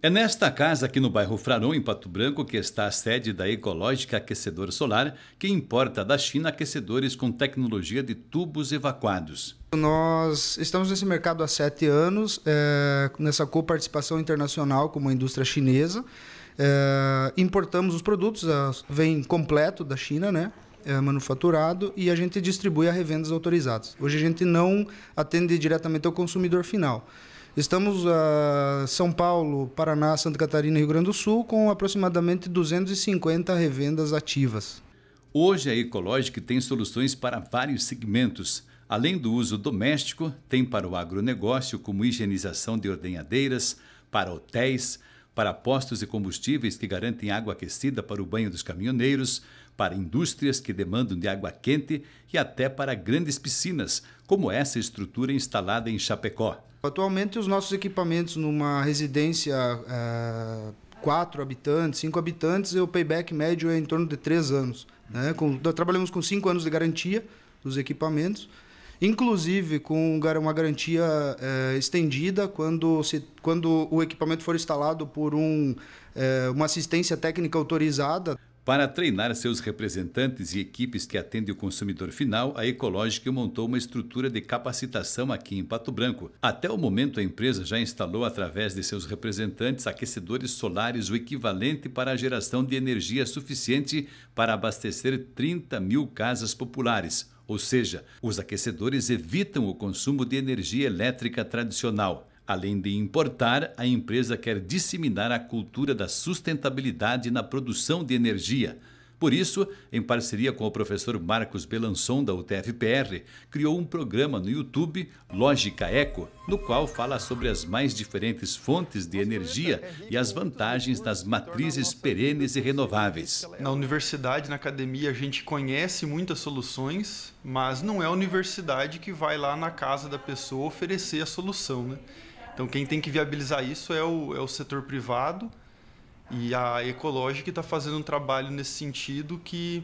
É nesta casa aqui no bairro Frarão, em Pato Branco, que está a sede da Ecológica Aquecedor Solar, que importa da China aquecedores com tecnologia de tubos evacuados. Nós estamos nesse mercado há sete anos, é, nessa coparticipação internacional com uma indústria chinesa. É, importamos os produtos, vem completo da China, né? É, manufaturado e a gente distribui a revendas autorizadas. Hoje a gente não atende diretamente ao consumidor final. Estamos a São Paulo, Paraná, Santa Catarina e Rio Grande do Sul com aproximadamente 250 revendas ativas. Hoje a Ecologic tem soluções para vários segmentos. Além do uso doméstico, tem para o agronegócio, como higienização de ordenhadeiras, para hotéis, para postos e combustíveis que garantem água aquecida para o banho dos caminhoneiros, para indústrias que demandam de água quente e até para grandes piscinas, como essa estrutura instalada em Chapecó. Atualmente, os nossos equipamentos numa residência. É... Eh, 4 habitantes, 5 habitantes, o payback médio é em torno de 3 anos. Né? Com, trabalhamos com 5 anos de garantia dos equipamentos, inclusive com uma garantia é, estendida quando, se, quando o equipamento for instalado por um, é, uma assistência técnica autorizada. Para treinar seus representantes e equipes que atendem o consumidor final, a Ecologic montou uma estrutura de capacitação aqui em Pato Branco. Até o momento, a empresa já instalou, através de seus representantes, aquecedores solares, o equivalente para a geração de energia suficiente para abastecer 30 mil casas populares. Ou seja, os aquecedores evitam o consumo de energia elétrica tradicional. Além de importar, a empresa quer disseminar a cultura da sustentabilidade na produção de energia. Por isso, em parceria com o professor Marcos Belançon, da UTFPR, criou um programa no YouTube, Lógica Eco, no qual fala sobre as mais diferentes fontes de energia e as vantagens das matrizes perenes e renováveis. Na universidade, na academia, a gente conhece muitas soluções, mas não é a universidade que vai lá na casa da pessoa oferecer a solução, né? Então, quem tem que viabilizar isso é o, é o setor privado e a Ecologic está fazendo um trabalho nesse sentido que,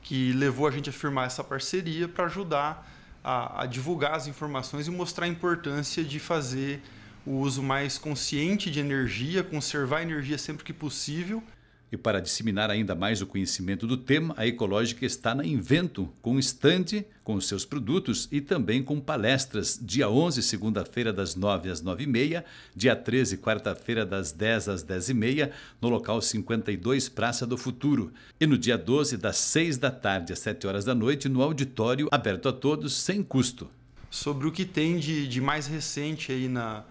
que levou a gente a firmar essa parceria para ajudar a, a, divulgar as informações e mostrar a importância de fazer o uso mais consciente de energia, conservar energia sempre que possível e para disseminar ainda mais o conhecimento do tema, a Ecológica está na Invento, com estande, com seus produtos e também com palestras, dia 11, segunda-feira, das 9 às 9 e meia, dia 13, quarta-feira, das 10 às 10 e meia, no local 52, Praça do Futuro. E no dia 12, das 6 da tarde às 7 horas da noite, no auditório aberto a todos, sem custo. Sobre o que tem de, de mais recente aí na,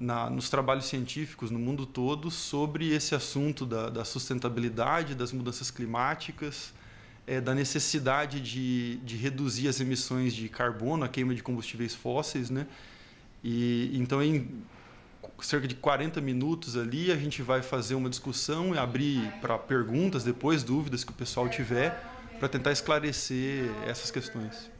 na, nos trabalhos científicos no mundo todo sobre esse assunto da, da sustentabilidade, das mudanças climáticas, é, da necessidade de, de, reduzir as emissões de carbono, a queima de combustíveis fósseis, né? E então em cerca de 40 minutos ali a gente vai fazer uma discussão e abrir para perguntas, depois dúvidas que o pessoal tiver, para tentar esclarecer essas questões.